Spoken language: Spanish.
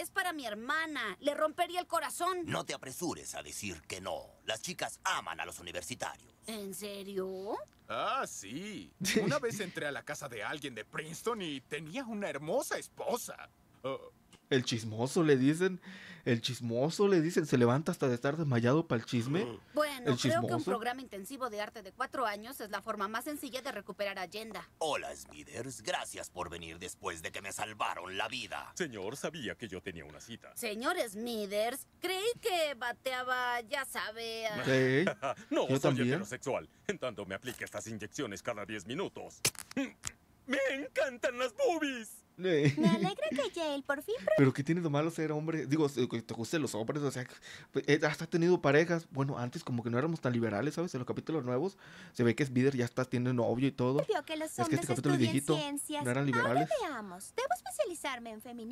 es para mi hermana. Le rompería el corazón. No te apresures a decir que no. Las chicas aman a los universitarios. ¿En serio? Ah, sí. Una vez entré a la casa de alguien de Princeton y tenía una hermosa esposa. Oh, el chismoso le dicen. El chismoso le dicen. Se levanta hasta de estar desmayado para el chisme. Bueno, creo que un programa intensivo de arte de cuatro años es la forma más sencilla de recuperar agenda. Hola, Smithers. Gracias por venir después de que me salvaron la vida. Señor, sabía que yo tenía una cita. Señor Smithers, creí que bateaba, ya sabe. A... no, soy heterosexual. En tanto me aplique estas inyecciones cada diez minutos. Mm, ¡Me encantan las boobies! Me alegra que Jail por fin. Pero ¿qué tiene de malo ser hombre? Digo, te gusten los hombres, o sea, pues, eh, hasta ha tenido parejas. Bueno, antes como que no éramos tan liberales, ¿sabes? En los capítulos nuevos se ve que es bider ya está, tiene novio y todo. es que este capítulo viejito no eran liberales. veamos, debo especializarme en feminismo,